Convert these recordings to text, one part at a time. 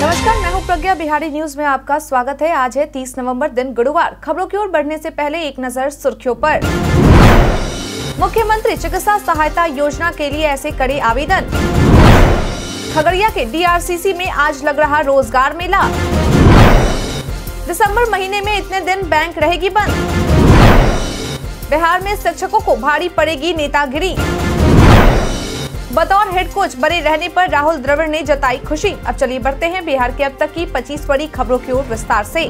नमस्कार मैं हूं प्रज्ञा बिहारी न्यूज में आपका स्वागत है आज है 30 नवंबर दिन गुरुवार खबरों की ओर बढ़ने से पहले एक नजर सुर्खियों पर मुख्यमंत्री चिकित्सा सहायता योजना के लिए ऐसे कड़े आवेदन खगड़िया के डीआरसीसी में आज लग रहा रोजगार मेला दिसंबर महीने में इतने दिन बैंक रहेगी बंद बिहार में शिक्षकों को भारी पड़ेगी नेतागिरी बतौर हेड कोच बने रहने पर राहुल द्रविड़ ने जताई खुशी अब चलिए बढ़ते हैं बिहार के अब तक की पच्चीस बड़ी खबरों की ओर विस्तार से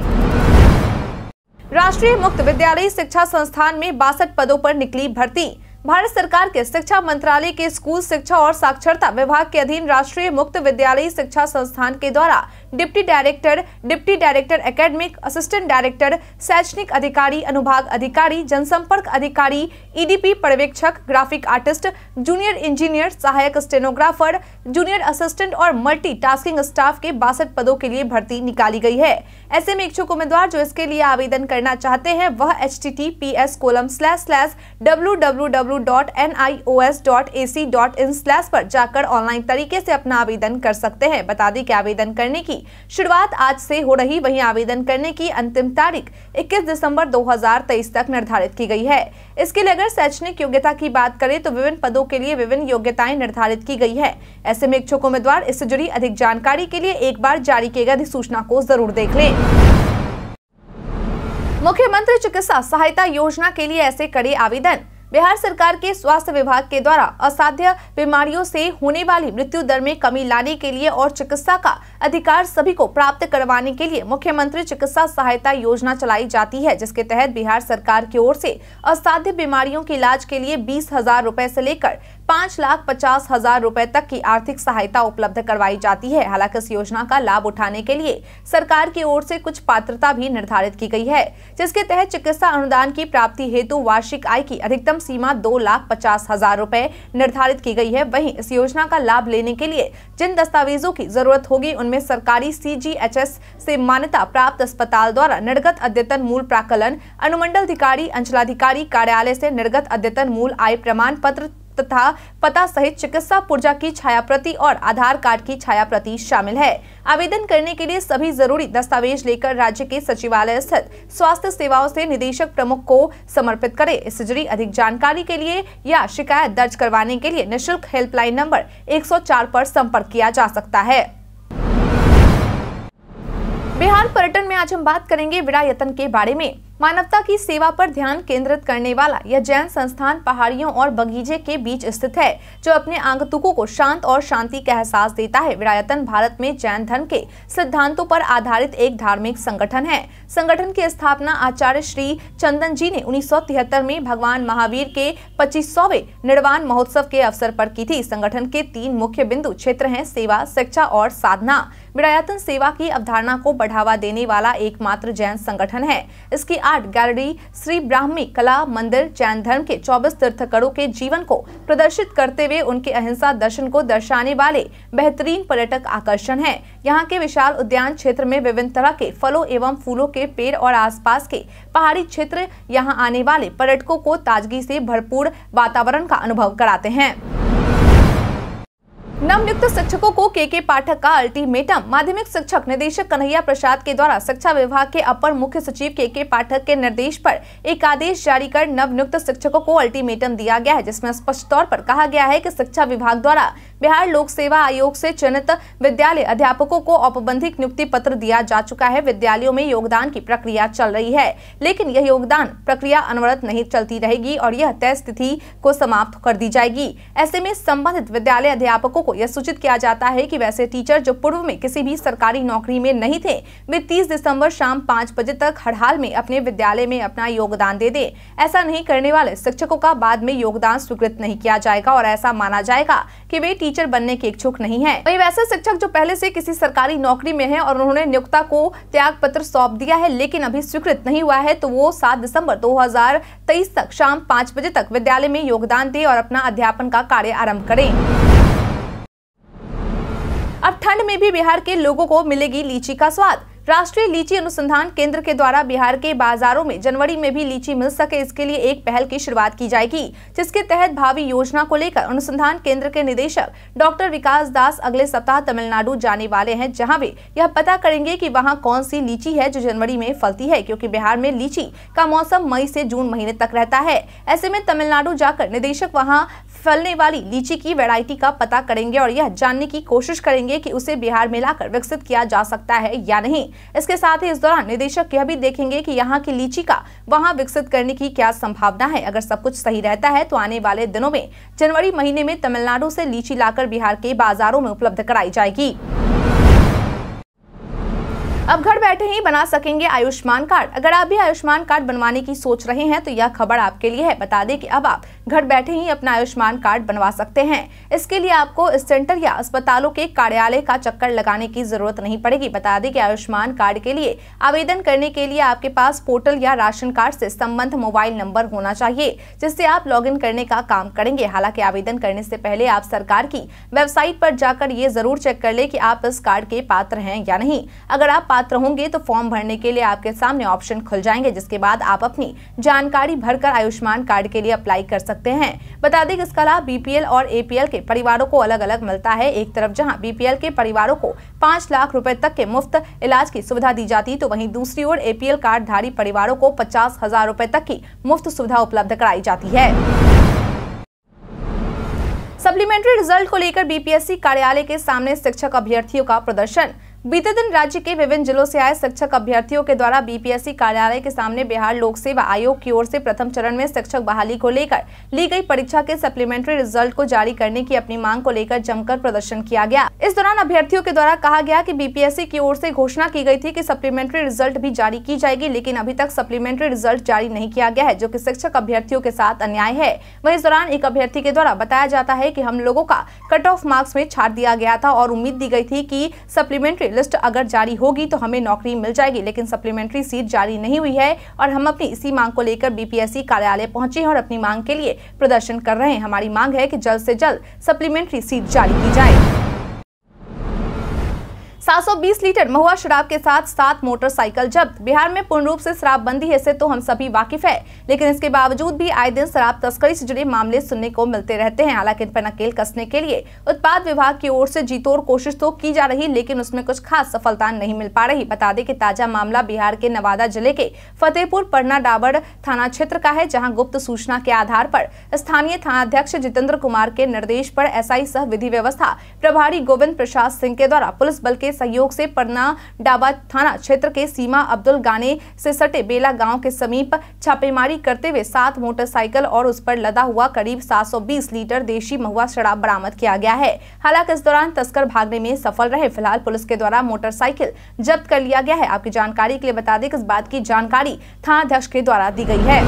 राष्ट्रीय मुक्त विद्यालय शिक्षा संस्थान में बासठ पदों पर निकली भर्ती भारत सरकार के शिक्षा मंत्रालय के स्कूल शिक्षा और साक्षरता विभाग के अधीन राष्ट्रीय मुक्त विद्यालय शिक्षा संस्थान के द्वारा deputy director deputy director academic assistant director शैक्षणिक अधिकारी अनुभाग अधिकारी जनसंपर्क अधिकारी ईडीपी e पर्यवेक्षक ग्राफिक आर्टिस्ट जूनियर इंजीनियर सहायक स्टेनोग्राफर जूनियर असिस्टेंट और मल्टी टास्किंग स्टाफ के बासठ पदों के लिए भर्ती निकाली गई है ऐसे में इच्छुक उम्मीदवार जो इसके लिए आवेदन करना चाहते हैं वह H T T P S colon slash slash W W W dot N I O S dot A C dot in slash पर जाकर ऑनलाइन तरीके से अपना आवेदन कर सकते हैं बता दें कि आवेदन करने की की शुरुआत आज से हो रही वहीं आवेदन करने की अंतिम तारीख 21 दिसंबर 2023 तक निर्धारित की गई है इसके लिए अगर शैक्षणिक योग्यता की बात करें तो विभिन्न पदों के लिए विभिन्न योग्यताएं निर्धारित की गई है ऐसे में इच्छुक उम्मीदवार इससे जुड़ी अधिक जानकारी के लिए एक बार जारी किए गए अधिसूचना को जरूर देख ले मुख्यमंत्री चिकित्सा सहायता योजना के लिए ऐसे करे आवेदन बिहार सरकार के स्वास्थ्य विभाग के द्वारा असाध्य बीमारियों से होने वाली मृत्यु दर में कमी लाने के लिए और चिकित्सा का अधिकार सभी को प्राप्त करवाने के लिए मुख्यमंत्री चिकित्सा सहायता योजना चलाई जाती है जिसके तहत बिहार सरकार की ओर से असाध्य बीमारियों के इलाज के लिए बीस हजार रूपए से लेकर पाँच लाख पचास हजार रूपए तक की आर्थिक सहायता उपलब्ध करवाई जाती है हालांकि इस योजना का लाभ उठाने के लिए सरकार की ओर से कुछ पात्रता भी निर्धारित की गई है जिसके तहत चिकित्सा अनुदान की प्राप्ति हेतु वार्षिक आय की अधिकतम सीमा दो लाख पचास हजार रूपए निर्धारित की गई है वहीं इस योजना का लाभ लेने के लिए जिन दस्तावेजों की जरूरत होगी उनमें सरकारी सी से मान्यता प्राप्त अस्पताल द्वारा निर्गत अद्यतन मूल प्राकलन अनुमंडल अधिकारी अंचलाधिकारी कार्यालय से निर्गत अद्यतन मूल आय प्रमाण पत्र तथा पता सहित चिकित्सा पुर्जा की छाया प्रति और आधार कार्ड की छाया प्रति शामिल है आवेदन करने के लिए सभी जरूरी दस्तावेज लेकर राज्य के सचिवालय स्थित स्वास्थ्य सेवाओं से निदेशक प्रमुख को समर्पित करे इससे जुड़ी अधिक जानकारी के लिए या शिकायत दर्ज करवाने के लिए निःशुल्क हेल्पलाइन नंबर एक सौ संपर्क किया जा सकता है बिहार पर्यटन में आज हम बात करेंगे विरायतन के बारे में मानवता की सेवा पर ध्यान केंद्रित करने वाला यह जैन संस्थान पहाड़ियों और बगीचे के बीच स्थित है जो अपने आगतुकों को शांत और शांति का एहसास देता है विरायतन भारत में जैन धर्म के सिद्धांतों पर आधारित एक धार्मिक संगठन है संगठन की स्थापना आचार्य श्री चंदन जी ने उन्नीस में भगवान महावीर के पच्चीस निर्वाण महोत्सव के अवसर पर की थी संगठन के तीन मुख्य बिंदु क्षेत्र है सेवा शिक्षा और साधना विरायतन सेवा की अवधारणा को बढ़ावा देने वाला एकमात्र जैन संगठन है इसकी आर्ट गैलरी श्री ब्राह्मी कला मंदिर जैन धर्म के चौबीस तीर्थकरों के जीवन को प्रदर्शित करते हुए उनके अहिंसा दर्शन को दर्शाने वाले बेहतरीन पर्यटक आकर्षण है यहाँ के विशाल उद्यान क्षेत्र में विभिन्न तरह के फलों एवं फूलों के पेड़ और आस के पहाड़ी क्षेत्र यहाँ आने वाले पर्यटकों को ताजगी से भरपूर वातावरण का अनुभव कराते हैं नवनियुक्त शिक्षकों को के के पाठक का अल्टीमेटम माध्यमिक शिक्षक निदेशक कन्हैया प्रसाद के द्वारा शिक्षा विभाग के अपर मुख्य सचिव के के पाठक के निर्देश पर एक आदेश जारी कर नवनियुक्त शिक्षकों को अल्टीमेटम दिया गया है जिसमें स्पष्ट तौर पर कहा गया है कि शिक्षा विभाग द्वारा बिहार लोक सेवा आयोग से चयनित विद्यालय अध्यापकों को औपबंधिक नियुक्ति पत्र दिया जा चुका है विद्यालयों में योगदान की प्रक्रिया चल रही है लेकिन यह योगदान प्रक्रिया अनवरत नहीं चलती रहेगी और यह तय स्थिति को समाप्त कर दी जाएगी ऐसे में संबंधित विद्यालय अध्यापकों को यह सूचित किया जाता है की वैसे टीचर जो पूर्व में किसी भी सरकारी नौकरी में नहीं थे वे तीस दिसम्बर शाम पाँच बजे तक हर हाल में अपने विद्यालय में अपना योगदान दे दे ऐसा नहीं करने वाले शिक्षकों का बाद में योगदान स्वीकृत नहीं किया जाएगा और ऐसा माना जाएगा की वे टीचर बनने के इच्छुक नहीं है वही वैसे शिक्षक जो पहले से किसी सरकारी नौकरी में है और उन्होंने नियुक्ता को त्याग पत्र सौंप दिया है लेकिन अभी स्वीकृत नहीं हुआ है तो वो सात दिसम्बर दो तक शाम पाँच बजे तक विद्यालय में योगदान दे और अपना अध्यापन का कार्य आरम्भ करे अब ठंड में भी बिहार के लोगों को मिलेगी लीची का स्वाद राष्ट्रीय लीची अनुसंधान केंद्र के द्वारा बिहार के बाजारों में जनवरी में भी लीची मिल सके इसके लिए एक पहल की शुरुआत की जाएगी जिसके तहत भावी योजना को लेकर अनुसंधान केंद्र के निदेशक डॉक्टर विकास दास अगले सप्ताह तमिलनाडु जाने वाले हैं जहां वे यह पता करेंगे कि वहां कौन सी लीची है जो जनवरी में फलती है क्यूँकी बिहार में लीची का मौसम मई ऐसी जून महीने तक रहता है ऐसे में तमिलनाडु जाकर निदेशक वहाँ फलने वाली लीची की वेराइटी का पता करेंगे और यह जानने की कोशिश करेंगे की उसे बिहार में लाकर विकसित किया जा सकता है या नहीं इसके साथ ही इस दौरान निदेशक यह भी देखेंगे कि यहाँ की लीची का वहाँ विकसित करने की क्या संभावना है अगर सब कुछ सही रहता है तो आने वाले दिनों में जनवरी महीने में तमिलनाडु से लीची लाकर बिहार के बाजारों में उपलब्ध कराई जाएगी अब घर बैठे ही बना सकेंगे आयुष्मान कार्ड अगर आप भी आयुष्मान कार्ड बनवाने की सोच रहे हैं तो यह खबर आपके लिए है बता दें कि अब आप घर बैठे ही अपना आयुष्मान कार्ड बनवा सकते हैं इसके लिए आपको इस सेंटर या अस्पतालों के कार्यालय का चक्कर लगाने की जरूरत नहीं पड़ेगी बता दें कि आयुष्मान कार्ड के लिए आवेदन करने के लिए आपके पास पोर्टल या राशन कार्ड से संबंध मोबाइल नंबर होना चाहिए जिससे आप लॉग करने का काम करेंगे हालांकि आवेदन करने से पहले आप सरकार की वेबसाइट पर जाकर ये जरूर चेक कर ले की आप इस कार्ड के पात्र हैं या नहीं अगर आप पात्र होंगे तो फॉर्म भरने के लिए आपके सामने ऑप्शन खुल जाएंगे जिसके बाद आप अपनी जानकारी भरकर आयुष्मान कार्ड के लिए अप्लाई कर सकते सकते हैं बता दें कि इसका लाभ बीपीएल और एपीएल के परिवारों को अलग अलग मिलता है एक तरफ जहां बीपीएल के परिवारों को पाँच लाख रुपए तक के मुफ्त इलाज की सुविधा दी जाती तो वहीं दूसरी ओर एपीएल कार्डधारी परिवारों को पचास हजार रुपए तक की मुफ्त सुविधा उपलब्ध कराई जाती है सप्लीमेंट्री रिजल्ट को लेकर बीपीएससी कार्यालय के सामने शिक्षक अभ्यर्थियों का प्रदर्शन बीते दिन राज्य के विभिन्न जिलों से आए शिक्षक अभ्यर्थियों के द्वारा बीपीएससी कार्यालय के सामने बिहार लोक सेवा आयोग की ओर से प्रथम चरण में शिक्षक बहाली को लेकर ली गई परीक्षा के सप्लीमेंट्री रिजल्ट को जारी करने की अपनी मांग को लेकर जमकर प्रदर्शन किया गया इस दौरान अभ्यर्थियों के द्वारा कहा गया की बीपीएससी की ओर से घोषणा की गई थी की सप्लीमेंट्री रिजल्ट भी जारी की जाएगी लेकिन अभी तक सप्लीमेंट्री रिजल्ट जारी नहीं किया गया है जो की शिक्षक अभ्यर्थियों के साथ अन्याय है वही इस दौरान एक अभ्यर्थी के द्वारा बताया जाता है की हम लोगों का कट ऑफ मार्क्स में छाट दिया गया था और उम्मीद दी गई थी की सप्लीमेंट्री लिस्ट अगर जारी होगी तो हमें नौकरी मिल जाएगी लेकिन सप्लीमेंट्री सीट जारी नहीं हुई है और हम अपनी इसी मांग को लेकर बीपीएससी कार्यालय पहुंचे हैं और अपनी मांग के लिए प्रदर्शन कर रहे हैं हमारी मांग है कि जल्द से जल्द सप्लीमेंट्री सीट जारी की जाए 720 लीटर महुआ शराब के साथ सात मोटरसाइकिल जब्त बिहार में पूर्ण रूप से शराबबंदी है से तो हम सभी वाकिफ है लेकिन इसके बावजूद भी आए दिन शराब तस्करी से जुड़े मामले सुनने को मिलते रहते हैं हालांकि इन पर नकेल कसने के लिए उत्पाद विभाग की ओर से जीतोड़ कोशिश तो की जा रही लेकिन उसमें कुछ खास सफलता नहीं मिल पा रही बता दें की ताजा मामला बिहार के नवादा जिले के फतेहपुर पटना डाबर थाना क्षेत्र का है जहाँ गुप्त सूचना के आधार आरोप स्थानीय थाना अध्यक्ष जितेंद्र कुमार के निर्देश आरोप एस सह विधि व्यवस्था प्रभारी गोविंद प्रसाद सिंह के द्वारा पुलिस बल के सहयोग से पन्ना डाबा थाना क्षेत्र के सीमा अब्दुल गाने से सटे बेला गांव के समीप छापेमारी करते हुए सात मोटरसाइकिल और उस पर लदा हुआ करीब 720 लीटर देशी महुआ शराब बरामद किया गया है हालांकि इस दौरान तस्कर भागने में सफल रहे फिलहाल पुलिस के द्वारा मोटरसाइकिल जब्त कर लिया गया है आपकी जानकारी के लिए बता दें कि इस बात की जानकारी थाना अध्यक्ष के द्वारा दी गई है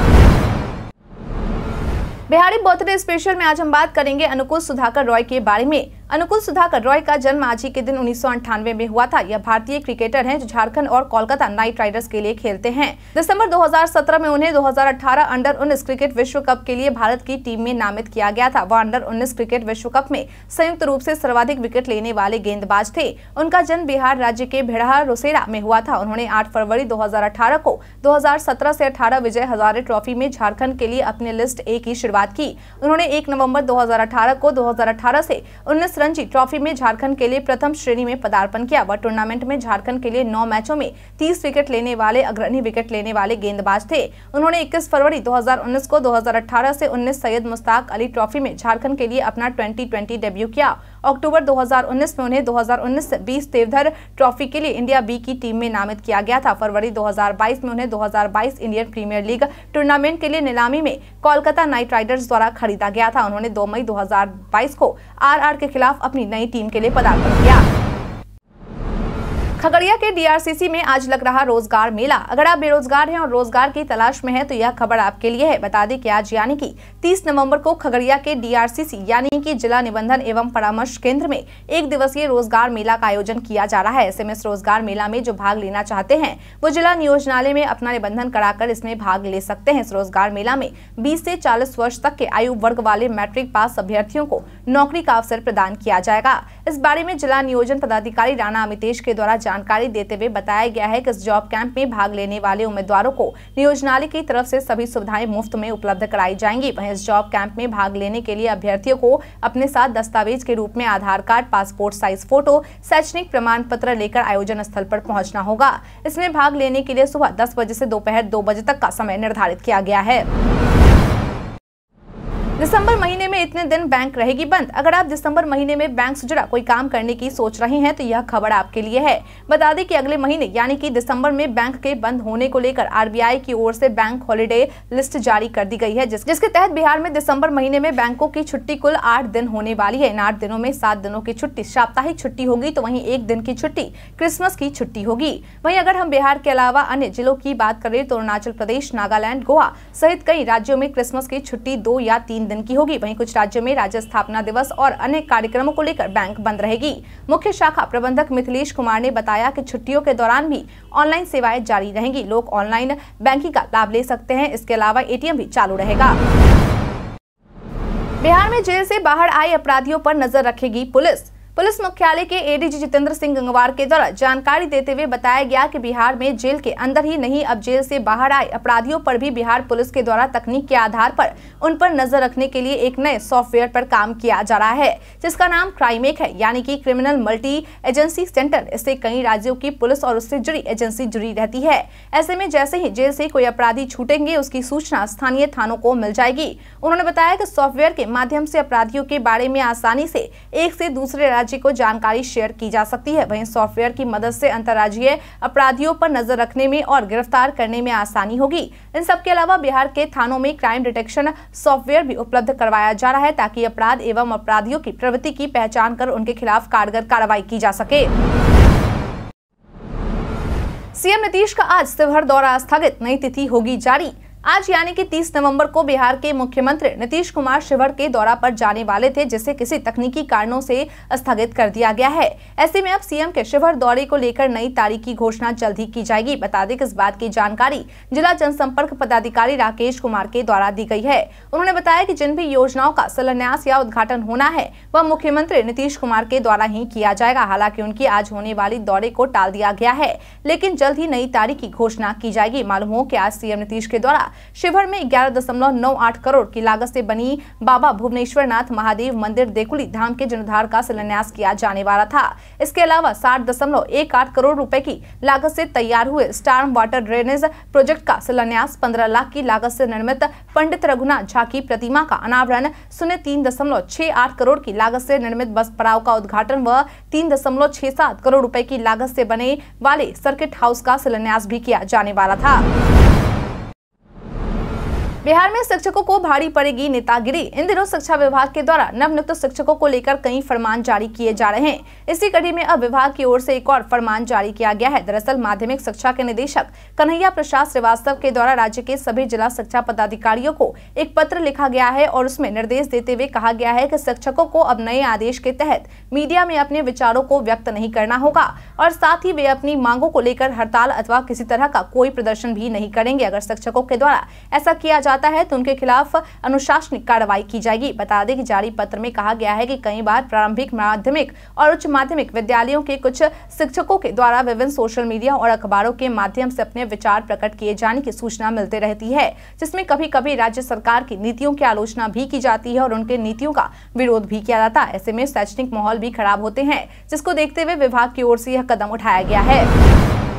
बिहारी बर्थडे स्पेशल में आज हम बात करेंगे अनुकूल सुधाकर रॉय के बारे में अनुकूल सुधाकर रॉय का जन्म आज ही के दिन उन्नीस में हुआ था यह भारतीय क्रिकेटर हैं जो झारखंड और कोलकाता नाइट राइडर्स के लिए खेलते हैं दिसंबर 2017 में उन्हें 2018 अंडर 19 क्रिकेट विश्व कप के लिए भारत की टीम में नामित किया गया था वह अंडर 19 क्रिकेट विश्व कप में संयुक्त रूप ऐसी सर्वाधिक विकेट लेने वाले गेंदबाज थे उनका जन्म बिहार राज्य के भेड़हा रोसेरा में हुआ था उन्होंने आठ फरवरी दो को दो हजार अठारह विजय हजारे ट्रॉफी में झारखण्ड के लिए अपने लिस्ट ए की शुरुआत की उन्होंने एक नवम्बर दो को दो से उन्नीस रणजी ट्रॉफी में झारखंड के लिए प्रथम श्रेणी में पदार्पण किया व टूर्नामेंट में झारखंड के लिए नौ मैचों में तीस विकेट लेने वाले अग्रणी विकेट लेने वाले गेंदबाज थे उन्होंने इक्कीस फरवरी 2019 को 2018 से 19 सैयद मुस्ताक अली ट्रॉफी में झारखंड के लिए अपना ट्वेंटी डेब्यू किया अक्टूबर 2019 में उन्हें 2019-20 देवधर ट्रॉफी के लिए इंडिया बी की टीम में नामित किया गया था फरवरी 2022 में उन्हें 2022 इंडियन प्रीमियर लीग टूर्नामेंट के लिए नीलामी में कोलकाता नाइट राइडर्स द्वारा खरीदा गया था उन्होंने दो मई 2022 को आर के खिलाफ अपनी नई टीम के लिए पदार्पण किया खगड़िया के डीआरसीसी में आज लग रहा रोजगार मेला अगर आप बेरोजगार हैं और रोजगार की तलाश में हैं तो यह खबर आपके लिए है बता दें कि आज यानी कि 30 नवंबर को खगड़िया के डीआरसीसी यानी कि जिला निबंधन एवं परामर्श केंद्र में एक दिवसीय रोजगार मेला का आयोजन किया जा रहा है ऐसे में रोजगार मेला में जो भाग लेना चाहते हैं वो जिला नियोजनालय में अपना निबंधन कराकर इसमें भाग ले सकते हैं इस रोजगार मेला में बीस ऐसी चालीस वर्ष तक के आयु वर्ग वाले मैट्रिक पास अभ्यर्थियों को नौकरी का अवसर प्रदान किया जाएगा इस बारे में जिला नियोजन पदाधिकारी राणा अमितेश के द्वारा जानकारी देते हुए बताया गया है कि इस जॉब कैंप में भाग लेने वाले उम्मीदवारों को नियोजनालय की तरफ से सभी सुविधाएं मुफ्त में उपलब्ध कराई जाएंगी वहीं इस जॉब कैंप में भाग लेने के लिए अभ्यर्थियों को अपने साथ दस्तावेज के रूप में Aadhaar card passport size photo शैक्षणिक प्रमाण पत्र लेकर आयोजन स्थल पर पहुँचना होगा इसमें भाग लेने के लिए सुबह दस बजे ऐसी दोपहर दो बजे तक का समय निर्धारित किया गया है दिसंबर महीने में इतने दिन बैंक रहेगी बंद अगर आप दिसंबर महीने में बैंक से जुड़ा कोई काम करने की सोच रहे हैं तो यह खबर आपके लिए है बता दें कि अगले महीने यानी कि दिसंबर में बैंक के बंद होने को लेकर आरबीआई की ओर से बैंक हॉलीडे लिस्ट जारी कर दी गई है जिस, जिसके तहत बिहार में दिसंबर महीने में बैंकों की छुट्टी कुल आठ दिन होने वाली है इन आठ दिनों में सात दिनों की छुट्टी साप्ताहिक छुट्टी होगी तो वही एक दिन की छुट्टी क्रिसमस की छुट्टी होगी वही अगर हम बिहार के अलावा अन्य जिलों की बात करें तो अरुणाचल प्रदेश नागालैंड गोवा सहित कई राज्यों में क्रिसमस की छुट्टी दो या तीन दिन की होगी वहीं कुछ राज्यों में राज्य स्थापना दिवस और अन्य कार्यक्रमों को लेकर बैंक बंद रहेगी मुख्य शाखा प्रबंधक मिथिलेश कुमार ने बताया कि छुट्टियों के दौरान भी ऑनलाइन सेवाएं जारी रहेंगी लोग ऑनलाइन बैंकिंग का लाभ ले सकते हैं इसके अलावा ए भी चालू रहेगा बिहार में जेल ऐसी बाहर आए अपराधियों आरोप नजर रखेगी पुलिस पुलिस मुख्यालय के एडीजी जितेंद्र सिंह गंगवार के द्वारा जानकारी देते हुए बताया गया कि बिहार में जेल के अंदर ही नहीं अब जेल से बाहर आए अपराधियों पर भी बिहार पुलिस के द्वारा तकनीक के आधार पर उन पर नजर रखने के लिए एक नए सॉफ्टवेयर पर काम किया जा रहा है जिसका नाम क्राइमेक है यानी कि क्रिमिनल मल्टी एजेंसी सेंटर इससे कई राज्यों की पुलिस और उससे जुड़ी एजेंसी जुड़ी रहती है ऐसे में जैसे ही जेल से कोई अपराधी छूटेंगे उसकी सूचना स्थानीय थानों को मिल जाएगी उन्होंने बताया की सॉफ्टवेयर के माध्यम से अपराधियों के बारे में आसानी से एक से दूसरे अंतर्राज्य को जानकारी शेयर की जा सकती है वहीं सॉफ्टवेयर की मदद से अंतर्राज्यीय अपराधियों पर नजर रखने में और गिरफ्तार करने में आसानी होगी इन सबके अलावा बिहार के थानों में क्राइम डिटेक्शन सॉफ्टवेयर भी उपलब्ध करवाया जा रहा है ताकि अपराध एवं अपराधियों की प्रवृत्ति की पहचान कर उनके खिलाफ कारगर कार्रवाई की जा सके सीएम नीतीश का आज शिवहर दौरा स्थगित नई तिथि होगी जारी आज यानी कि 30 नवंबर को बिहार के मुख्यमंत्री नीतीश कुमार शिवर के दौरा पर जाने वाले थे जिसे किसी तकनीकी कारणों से स्थगित कर दिया गया है ऐसे में अब सीएम के शिवर दौरे को लेकर नई तारीख की घोषणा जल्द ही की जाएगी बता दें कि इस बात की जानकारी जिला जनसंपर्क पदाधिकारी राकेश कुमार के द्वारा दी गई है उन्होंने बताया की जिन भी योजनाओं का शिलान्यास या उद्घाटन होना है वह मुख्यमंत्री नीतीश कुमार के द्वारा ही किया जाएगा हालांकि उनकी आज होने वाली दौरे को टाल दिया गया है लेकिन जल्द ही नई तारीख की घोषणा की जाएगी मालूम हो की आज सीएम नीतीश के द्वारा शिवहर में ग्यारह दशमलव नौ आठ करोड़ की लागत से बनी बाबा भुवनेश्वर नाथ महादेव मंदिर देकुली धाम के जीर्णोद्धार का शिलान्यास किया जाने वाला था इसके अलावा साठ दशमलव एक आठ करोड़ रूपए की लागत से तैयार हुए स्टार वाटर ड्रेनेज प्रोजेक्ट का शिलान्यास पंद्रह लाख की लागत ऐसी निर्मित पंडित रघुनाथ झा की प्रतिमा का अनावरण शून्य तीन दशमलव छह आठ करोड़ की लागत से निर्मित बस पड़ाव का उद्घाटन व तीन दशमलव छह सात करोड़ रुपए की लागत से बने वाले सर्किट हाउस का शिलान्यास भी किया जाने वाला था बिहार में शिक्षकों को भारी पड़ेगी नेतागिरी इन दिनों शिक्षा विभाग के द्वारा नवनियुक्त शिक्षकों को लेकर कई फरमान जारी किए जा रहे हैं इसी कड़ी में अब विभाग की ओर से एक और फरमान जारी किया गया है दरअसल माध्यमिक शिक्षा के निदेशक कन्हैया प्रसाद श्रीवास्तव के द्वारा राज्य के सभी जिला शिक्षा पदाधिकारियों को एक पत्र लिखा गया है और उसमें निर्देश देते हुए कहा गया है की शिक्षकों को अब नए आदेश के तहत मीडिया में अपने विचारों को व्यक्त नहीं करना होगा और साथ ही वे अपनी मांगों को लेकर हड़ताल अथवा किसी तरह का कोई प्रदर्शन भी नहीं करेंगे अगर शिक्षकों के द्वारा ऐसा किया जा जाता है तो उनके खिलाफ अनुशासनिक कार्रवाई की जाएगी बता दें कि जारी पत्र में कहा गया है कि कई बार प्रारंभिक माध्यमिक और उच्च माध्यमिक विद्यालयों के कुछ शिक्षकों के द्वारा विभिन्न सोशल मीडिया और अखबारों के माध्यम से अपने विचार प्रकट किए जाने की सूचना मिलते रहती है जिसमें कभी कभी राज्य सरकार की नीतियों की आलोचना भी की जाती है और उनके नीतियों का विरोध भी किया जाता है ऐसे में शैक्षणिक माहौल भी खराब होते हैं जिसको देखते हुए विभाग की ओर से यह कदम उठाया गया है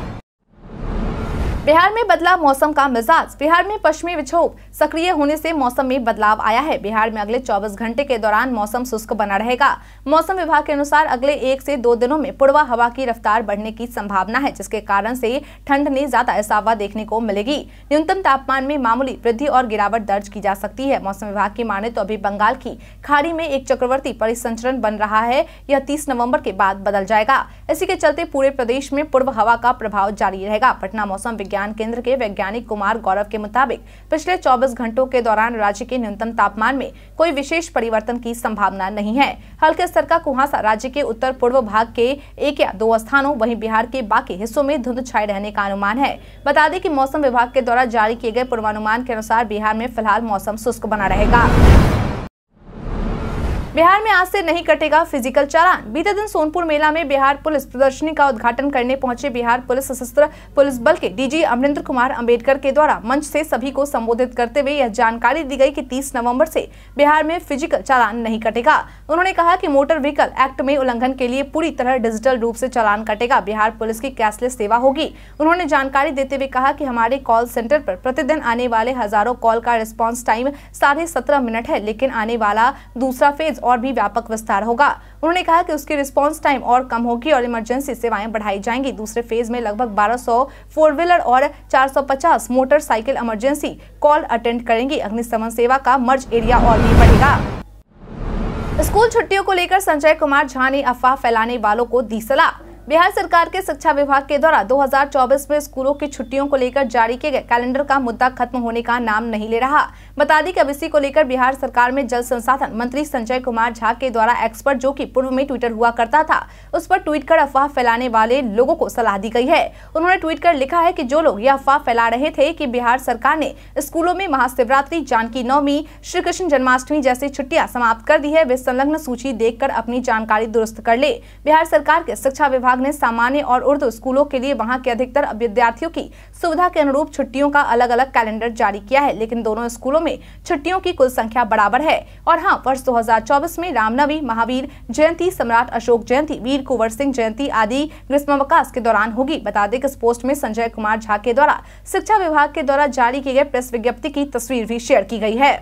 बिहार में बदला मौसम का मिजाज बिहार में पश्चिमी विक्षोभ सक्रिय होने से मौसम में बदलाव आया है बिहार में अगले 24 घंटे के दौरान मौसम शुष्क बना रहेगा मौसम विभाग के अनुसार अगले एक से दो दिनों में पुड़वा हवा की रफ्तार बढ़ने की संभावना है जिसके कारण से ठंड में ज्यादा इसावा देखने को मिलेगी न्यूनतम तापमान में मामूली वृद्धि और गिरावट दर्ज की जा सकती है मौसम विभाग की माने तो अभी बंगाल की खाड़ी में एक चक्रवर्ती परिसंचरण बन रहा है यह तीस नवम्बर के बाद बदल जाएगा इसी के चलते पूरे प्रदेश में पूर्व हवा का प्रभाव जारी रहेगा पटना मौसम विज्ञान केंद्र के वैज्ञानिक कुमार गौरव के मुताबिक पिछले 24 घंटों के दौरान राज्य के न्यूनतम तापमान में कोई विशेष परिवर्तन की संभावना नहीं है हल्के स्तर का कुहासा राज्य के उत्तर पूर्व भाग के एक या दो स्थानों वही बिहार के बाकी हिस्सों में धुंध छाये रहने का अनुमान है बता दें की मौसम विभाग के द्वारा जारी किए गए पूर्वानुमान के अनुसार बिहार में फिलहाल मौसम शुष्क बना रहेगा बिहार में आज से नहीं कटेगा फिजिकल चालान बीते दिन सोनपुर मेला में बिहार पुलिस प्रदर्शनी का उद्घाटन करने पहुंचे बिहार पुलिस सशस्त्र पुलिस बल के डीजी अमरिंद्र कुमार अंबेडकर के द्वारा मंच से सभी को संबोधित करते हुए यह जानकारी दी गई कि 30 नवंबर से बिहार में फिजिकल चालान नहीं कटेगा उन्होंने कहा की मोटर व्हीकल एक्ट में उल्लंघन के लिए पूरी तरह डिजिटल रूप ऐसी चालान कटेगा बिहार पुलिस की कैशलेस सेवा होगी उन्होंने जानकारी देते हुए कहा की हमारे कॉल सेंटर आरोप प्रतिदिन आने वाले हजारों कॉल का रिस्पॉन्स टाइम साढ़े मिनट है लेकिन आने वाला दूसरा फेज और भी व्यापक विस्तार होगा उन्होंने कहा कि उसकी रिस्पॉन्स टाइम और कम होगी और इमरजेंसी सेवाएं बढ़ाई जाएंगी दूसरे फेज में लगभग 1200 फोर व्हीलर और 450 मोटरसाइकिल इमरजेंसी कॉल अटेंड करेंगी अग्निशमन सेवा का मर्ज एरिया और भी बढ़ेगा स्कूल छुट्टियों को लेकर संजय कुमार झा ने अफवाह फैलाने वालों को दी सलाह बिहार सरकार के शिक्षा विभाग के द्वारा 2024 में स्कूलों की छुट्टियों को लेकर जारी किए गए कैलेंडर का मुद्दा खत्म होने का नाम नहीं ले रहा बता दी कि अब इसी को लेकर बिहार सरकार में जल संसाधन मंत्री संजय कुमार झा के द्वारा एक्सपर्ट जो कि पूर्व में ट्विटर हुआ करता था उस पर ट्वीट कर अफवाह फैलाने वाले लोगों को सलाह दी गई है उन्होंने ट्वीट कर लिखा है की जो लोग ये अफवाह फैला रहे थे की बिहार सरकार ने स्कूलों में महाशिवरात्रि जानकी नवमी श्री कृष्ण जन्माष्टमी जैसी छुट्टियाँ समाप्त कर दी है वे संलग्न सूची देख अपनी जानकारी दुरुस्त कर ले बिहार सरकार के शिक्षा विभाग विभाग ने सामान्य और उर्दू स्कूलों के लिए वहां के अधिकतर विद्यार्थियों की सुविधा के अनुरूप छुट्टियों का अलग अलग कैलेंडर जारी किया है लेकिन दोनों स्कूलों में छुट्टियों की कुल संख्या बराबर है और हाँ वर्ष दो में रामनवी महावीर जयंती सम्राट अशोक जयंती वीर कुंवर सिंह जयंती आदि ग्रीष्मावकाश के दौरान होगी बता दें कि इस पोस्ट में संजय कुमार झा के द्वारा शिक्षा विभाग के द्वारा जारी किए गए प्रेस विज्ञप्ति की तस्वीर भी शेयर की गई है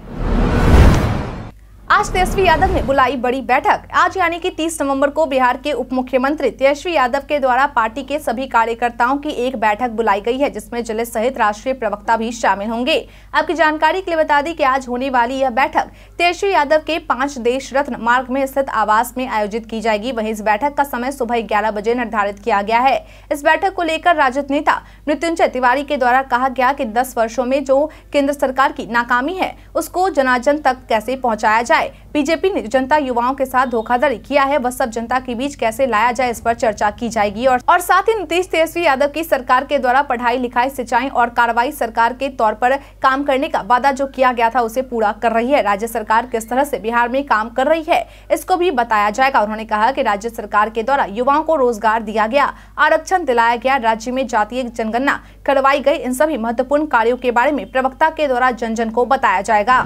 आज तेजस्वी यादव ने बुलाई बड़ी बैठक आज यानी कि 30 नवंबर को बिहार के उप मुख्यमंत्री तेजस्वी यादव के द्वारा पार्टी के सभी कार्यकर्ताओं की एक बैठक बुलाई गई है जिसमें जिले सहित राष्ट्रीय प्रवक्ता भी शामिल होंगे आपकी जानकारी के लिए बता दी कि आज होने वाली यह बैठक तेजस्वी यादव के पांच देश रत्न मार्ग में स्थित आवास में आयोजित की जाएगी वही इस बैठक का समय सुबह ग्यारह बजे निर्धारित किया गया है इस बैठक को लेकर राजद नेता मृत्युंजय तिवारी के द्वारा कहा गया की दस वर्षो में जो केंद्र सरकार की नाकामी है उसको जनाजन तक कैसे पहुँचाया जाए बताए बीजेपी ने जनता युवाओं के साथ धोखाधड़ी किया है वह सब जनता के बीच कैसे लाया जाए इस पर चर्चा की जाएगी और, और साथ ही नीतीश तेजस्वी यादव की सरकार के द्वारा पढ़ाई लिखाई सिंचाई और कार्रवाई सरकार के तौर पर काम करने का वादा जो किया गया था उसे पूरा कर रही है राज्य सरकार किस तरह से बिहार में काम कर रही है इसको भी बताया जाएगा उन्होंने कहा की राज्य सरकार के द्वारा युवाओं को रोजगार दिया गया आरक्षण दिलाया गया राज्य में जातीय जनगणना करवाई गयी इन सभी महत्वपूर्ण कार्यो के बारे में प्रवक्ता के द्वारा जन जन को बताया जाएगा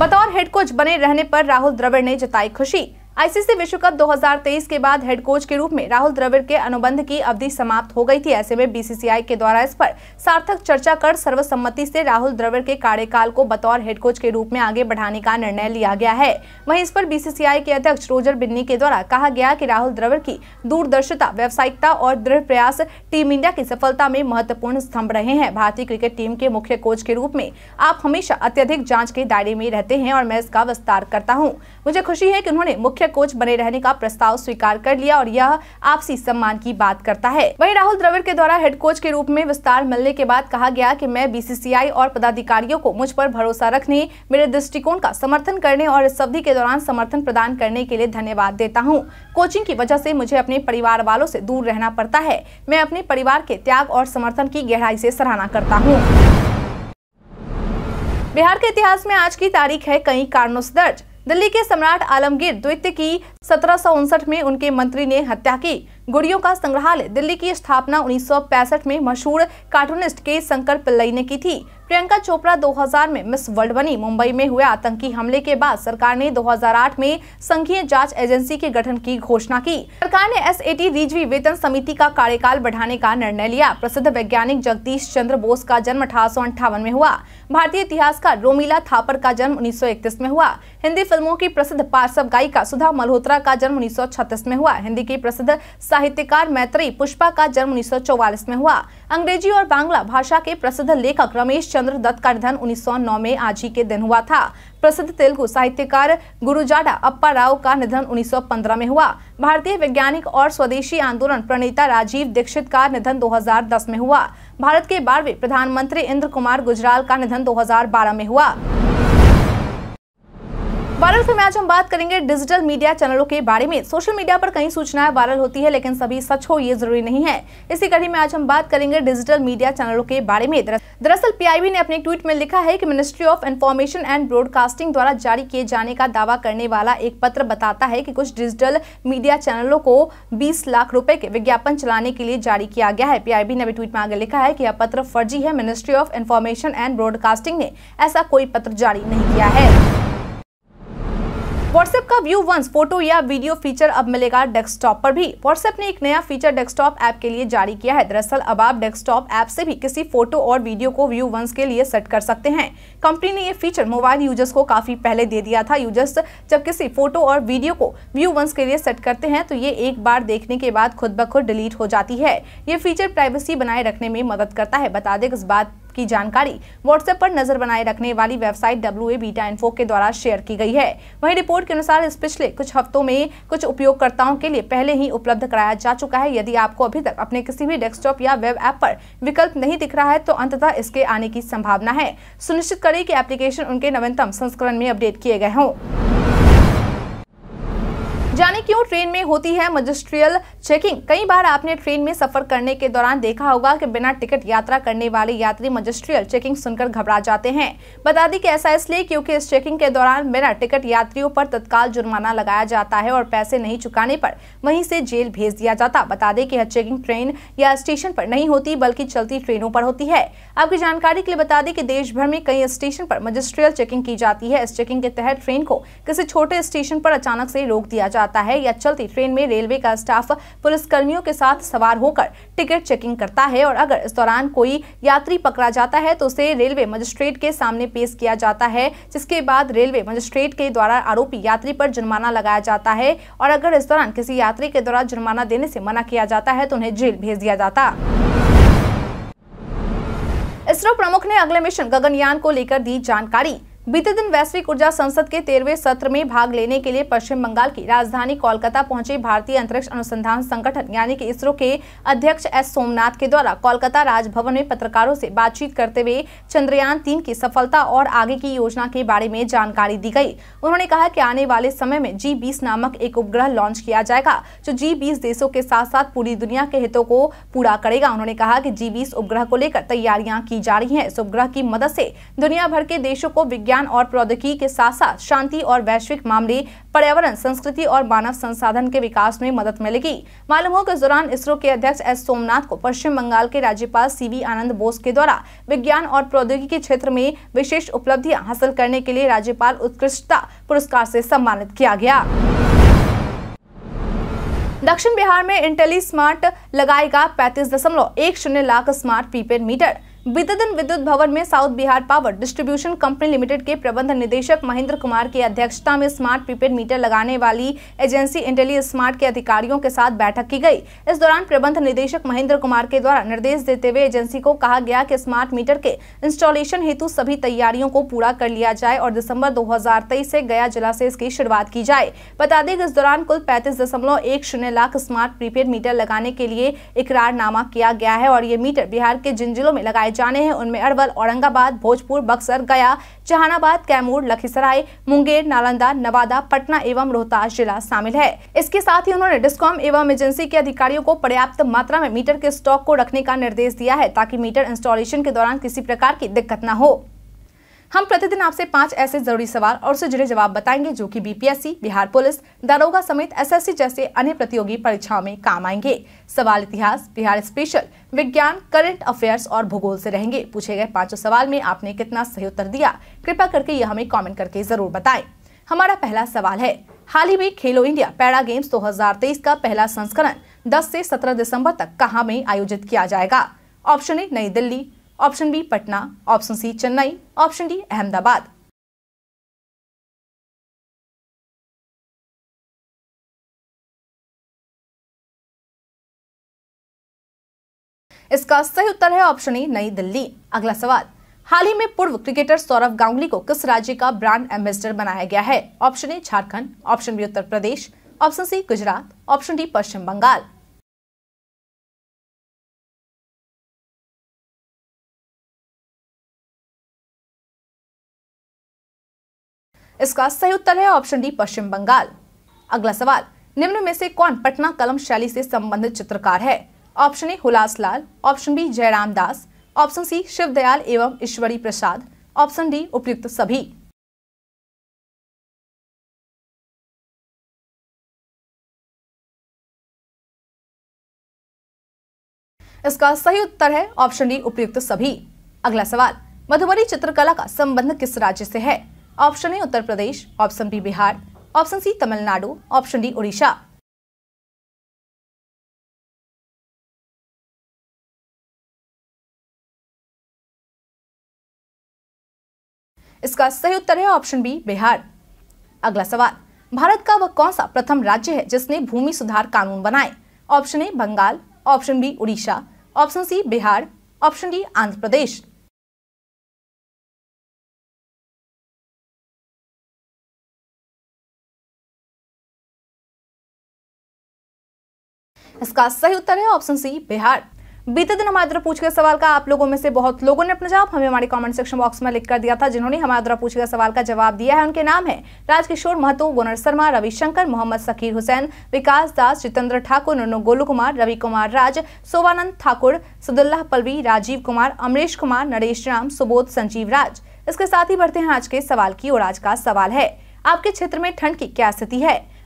बतौर हेड कोच बने रहने पर राहुल द्रविड़ ने जताई खुशी आईसीसी विश्व कप 2023 के बाद हेड कोच के रूप में राहुल द्रविड़ के अनुबंध की अवधि समाप्त हो गई थी ऐसे में बीसीसीआई के द्वारा इस पर सार्थक चर्चा कर सर्वसम्मति से राहुल द्रविड़ के कार्यकाल को बतौर हेड कोच के रूप में आगे बढ़ाने का निर्णय लिया गया है वहीं इस पर बीसीसीआई के अध्यक्ष रोजर बिन्नी के द्वारा कहा गया की राहुल द्रविड़ की दूरदर्शिता व्यावसायिकता और दृढ़ प्रयास टीम इंडिया की सफलता में महत्वपूर्ण स्तंभ रहे हैं भारतीय क्रिकेट टीम के मुख्य कोच के रूप में आप हमेशा अत्यधिक जाँच के दायरे में रहते हैं और मैं इसका विस्तार करता हूँ मुझे खुशी है की उन्होंने मुख्य मुख्य कोच बने रहने का प्रस्ताव स्वीकार कर लिया और यह आपसी सम्मान की बात करता है वही राहुल द्रविड़ के द्वारा हेड कोच के रूप में विस्तार मिलने के बाद कहा गया की मैं बी और पदाधिकारियों को मुझ पर भरोसा रखने मेरे दृष्टिकोण का समर्थन करने और इस अवधि के दौरान समर्थन प्रदान करने के लिए धन्यवाद देता हूँ कोचिंग की वजह से मुझे अपने परिवार वालों से दूर रहना पड़ता है मैं अपने परिवार के त्याग और समर्थन की गहराई से सराहना करता हूँ बिहार के इतिहास में आज की तारीख है कई कारणों से दर्ज दिल्ली के सम्राट आलमगीर द्वितीय की सत्रह में उनके मंत्री ने हत्या की गुड़ियों का संग्रहालय दिल्ली की स्थापना उन्नीस में मशहूर कार्टूनिस्ट के शंकर पिल्लई ने की थी प्रियंका चोपड़ा 2000 में मिस वर्ल्ड बनी मुंबई में हुए आतंकी हमले के बाद सरकार ने 2008 में संघीय जांच एजेंसी के गठन की घोषणा की सरकार ने एस एटी रिजवी वेतन समिति का कार्यकाल बढ़ाने का निर्णय लिया प्रसिद्ध वैज्ञानिक जगदीश चंद्र बोस का जन्म अठारह में हुआ भारतीय इतिहासकार रोमिला थापर का जन्म उन्नीस में हुआ हिंदी फिल्मों की प्रसिद्ध पार्श्व गायिका सुधा मल्होत्रा का जन्म उन्नीस में हुआ हिंदी की प्रसिद्ध साहित्यकार मैत्री पुष्पा का जन्म उन्नीस में हुआ अंग्रेजी और बांग्ला भाषा के प्रसिद्ध लेखक रमेश चंद्र दत्त का निधन उन्नीस में आज ही के दिन हुआ था प्रसिद्ध तेलुगु साहित्यकार गुरुजाडा अप्पा राव का निधन 1915 में हुआ भारतीय वैज्ञानिक और स्वदेशी आंदोलन प्रणेता राजीव दीक्षित का निधन 2010 में हुआ भारत के बारहवें प्रधानमंत्री इंद्र कुमार गुजराल का निधन दो में हुआ वायरल फिर आज हम बात करेंगे डिजिटल मीडिया चैनलों के बारे में सोशल मीडिया पर कई सूचनाएं वायरल होती है लेकिन सभी सच हो ये जरूरी नहीं है इसी कड़ी में आज हम बात करेंगे डिजिटल मीडिया चैनलों के बारे में दरअसल पीआईबी ने अपने ट्वीट में लिखा है कि ministry of information and broadcasting द्वारा जारी किए जाने का दावा करने वाला एक पत्र बताता है की कुछ डिजिटल मीडिया चैनलों को बीस लाख रूपए के विज्ञापन चलाने के लिए जारी किया गया है पीआईबी ने अभी ट्वीट में आगे लिखा है की यह पत्र फर्जी है ministry of information and broadcasting ने ऐसा कोई पत्र जारी नहीं किया है व्हाट्सएप का व्यू वंस फोटो या वीडियो फीचर अब मिलेगा डेस्कटॉप पर भी व्हाट्सएप ने एक नया फीचर डेस्कटॉप ऐप के लिए जारी किया है दरअसल अब आप डेस्कटॉप ऐप से भी किसी फोटो और वीडियो को व्यू वंस के लिए सेट कर सकते हैं कंपनी ने यह फीचर मोबाइल यूजर्स को काफी पहले दे दिया था यूजर्स जब किसी फोटो और वीडियो को व्यू वंस के लिए सेट करते हैं तो ये एक बार देखने के बाद खुद ब खुद डिलीट हो जाती है ये फीचर प्राइवेसी बनाए रखने में मदद करता है बता दें इस बात की जानकारी व्हाट्सएप पर नजर बनाए रखने वाली वेबसाइट डब्ल्यू बीटा इन्फो के द्वारा शेयर की गई है वहीं रिपोर्ट के अनुसार इस पिछले कुछ हफ्तों में कुछ उपयोगकर्ताओं के लिए पहले ही उपलब्ध कराया जा चुका है यदि आपको अभी तक अपने किसी भी डेस्कटॉप या वेब ऐप पर विकल्प नहीं दिख रहा है तो अंततः इसके आने की संभावना है सुनिश्चित करें कि एप्लीकेशन उनके नवीनतम संस्करण में अपडेट किए गए हों जाने क्यों ट्रेन में होती है मजिस्ट्रियल चेकिंग कई बार आपने ट्रेन में सफर करने के दौरान देखा होगा कि बिना टिकट यात्रा करने वाले यात्री मजिस्ट्रियल चेकिंग सुनकर घबरा जाते हैं बता दें कि ऐसा इसलिए क्योंकि इस चेकिंग के दौरान बिना टिकट यात्रियों पर तत्काल जुर्माना लगाया जाता है और पैसे नहीं चुकाने पर वहीं से जेल भेज दिया जाता बता दें कि यह चेकिंग ट्रेन या स्टेशन पर नहीं होती बल्कि चलती ट्रेनों पर होती है आपकी जानकारी के लिए बता दें कि देश भर में कई स्टेशन पर मजिस्ट्रियल चेकिंग की जाती है इस चेकिंग के तहत ट्रेन को किसी छोटे स्टेशन पर अचानक से रोक दिया जाता जाता है या चलती ट्रेन में रेलवे का स्टाफ पुलिसकर्मियों के साथ सवार होकर टिकट चेकिंग करता है और अगर इस दौरान कोई यात्री पकड़ा जाता है तो उसे रेलवे मजिस्ट्रेट के सामने पेश किया जाता है जिसके बाद रेलवे मजिस्ट्रेट के द्वारा आरोपी यात्री पर जुर्माना लगाया जाता है और अगर इस दौरान किसी यात्री के द्वारा जुर्माना देने से मना किया जाता है तो उन्हें जेल भेज दिया जाता इसरो प्रमुख ने अगले मिशन गगनयान को लेकर दी जानकारी बीते दिन वैश्विक ऊर्जा संसद के तेरहवें सत्र में भाग लेने के लिए पश्चिम बंगाल की राजधानी कोलकाता पहुंचे भारतीय अंतरिक्ष अनुसंधान संगठन यानी कि इसरो के अध्यक्ष एस सोमनाथ के द्वारा कोलकाता राजभवन में पत्रकारों से बातचीत करते हुए चंद्रयान तीन की सफलता और आगे की योजना के बारे में जानकारी दी गई उन्होंने कहा की आने वाले समय में जी बीस नामक एक उपग्रह लॉन्च किया जाएगा जो जी बीस देशों के साथ साथ पूरी दुनिया के हितों को पूरा करेगा उन्होंने कहा की जी बीस उपग्रह को लेकर तैयारियां की जा रही है इस उपग्रह की मदद से दुनिया भर के देशों को विज्ञान विज्ञान और प्रौद्योगिकी के साथ साथ शांति और वैश्विक मामले पर्यावरण संस्कृति और मानव संसाधन के विकास में मदद मिलेगी मालूम हो कि इस दौरान इसरो के अध्यक्ष एस सोमनाथ को पश्चिम बंगाल के राज्यपाल सीवी आनंद बोस के द्वारा विज्ञान और प्रौद्योगिकी के क्षेत्र में विशेष उपलब्धियां हासिल करने के लिए राज्यपाल उत्कृष्टता पुरस्कार से सम्मानित किया गया दक्षिण बिहार में इंटेली स्मार्ट लगाएगा पैंतीस दशमलव एक शून्य लाख स्मार्ट प्रीपेड मीटर बीते दिन विद्युत भवन में south Bihar power distribution company limited के प्रबंध निदेशक महेंद्र कुमार की अध्यक्षता में स्मार्ट प्रीपेड मीटर लगाने वाली एजेंसी इंटेली स्मार्ट के अधिकारियों के साथ बैठक की गई इस दौरान प्रबंध निदेशक महेंद्र कुमार के द्वारा निर्देश देते हुए एजेंसी को कहा गया कि स्मार्ट मीटर के इंस्टॉलेशन हेतु सभी तैयारियों को पूरा कर लिया जाए और दिसंबर दो से गया जलाशय इसकी शुरुआत की जाए बता दें इस दौरान कुल पैंतीस लाख स्मार्ट प्रीपेड मीटर लगाने के लिए इकरारनामा किया गया है और ये मीटर बिहार के जिन जिलों में लगाए जाने हैं उनमें अरवल औरंगाबाद भोजपुर बक्सर गया जहानाबाद कैमूर लखीसराय मुंगेर नालंदा नवादा पटना एवं रोहतास जिला शामिल है इसके साथ ही उन्होंने डिस्कॉम एवं एजेंसी के अधिकारियों को पर्याप्त मात्रा में मीटर के स्टॉक को रखने का निर्देश दिया है ताकि मीटर इंस्टॉलेशन के दौरान किसी प्रकार की दिक्कत न हो हम प्रतिदिन आपसे पांच ऐसे जरूरी सवाल और उससे जुड़े जवाब बताएंगे जो कि बीपीएससी बिहार पुलिस दारोगा समेत एसएससी जैसे अन्य प्रतियोगी परीक्षाओं में काम आएंगे सवाल इतिहास बिहार स्पेशल विज्ञान करंट अफेयर्स और भूगोल से रहेंगे पूछे गए पांचों सवाल में आपने कितना सही उत्तर दिया कृपा करके यह हमें कॉमेंट करके जरूर बताए हमारा पहला सवाल है हाल ही में खेलो इंडिया पैरा गेम्स दो का पहला संस्करण दस ऐसी सत्रह दिसम्बर तक कहाँ में आयोजित किया जाएगा option A New Delhi option B Patna option C Chennai option D Ahmedabad इसका सही उत्तर है ऑप्शन ए नई दिल्ली अगला सवाल हाल ही में पूर्व क्रिकेटर सौरभ गांगुली को किस राज्य का ब्रांड एम्बेसडर बनाया गया है option A Jharkhand option B Uttar Pradesh option C Gujarat option D Paschim Bengal इसका सही उत्तर है ऑप्शन डी पश्चिम बंगाल अगला सवाल निम्न में से कौन पटना कलम शैली से संबंधित चित्रकार है option A Hulas Lal option B Jairam Das option C Shivdayal एवं ईश्वरी प्रसाद ऑप्शन डी उपयुक्त सभी इसका सही उत्तर है ऑप्शन डी उपयुक्त सभी अगला सवाल मधुबनी चित्रकला का संबंध किस राज्य से है option A Uttar Pradesh option B Bihar option C Tamil Nadu option D Orissa इसका सही उत्तर है ऑप्शन बी बिहार अगला सवाल भारत का वह कौन सा प्रथम राज्य है जिसने भूमि सुधार कानून बनाए option A Bengal option B Orissa option C Bihar option D Andhra Pradesh इसका सही उत्तर है ऑप्शन सी बिहार बीते दिन हमारे द्वारा पूछे गए सवाल का आप लोगों में से बहुत लोगों ने अपना जवाब हमें हमारे कमेंट सेक्शन बॉक्स में लिख कर दिया था जिन्होंने हमारे द्वारा पूछे गए सवाल का जवाब दिया है उनके नाम है राजकिशोर महतो गुनर शर्मा रविशंकर मोहम्मद सकीर हुसैन विकास दास जितेंद्र ठाकुर नुनु गोलू कुमार रवि कुमार राज शोभानंद ठाकुर सदुल्लाह पलवी राजीव कुमार अमरीश कुमार नरेश राम सुबोध संजीव राज इसके साथ ही बढ़ते हैं आज के सवाल की और आज का सवाल है आपके क्षेत्र में ठंड की क्या स्थिति है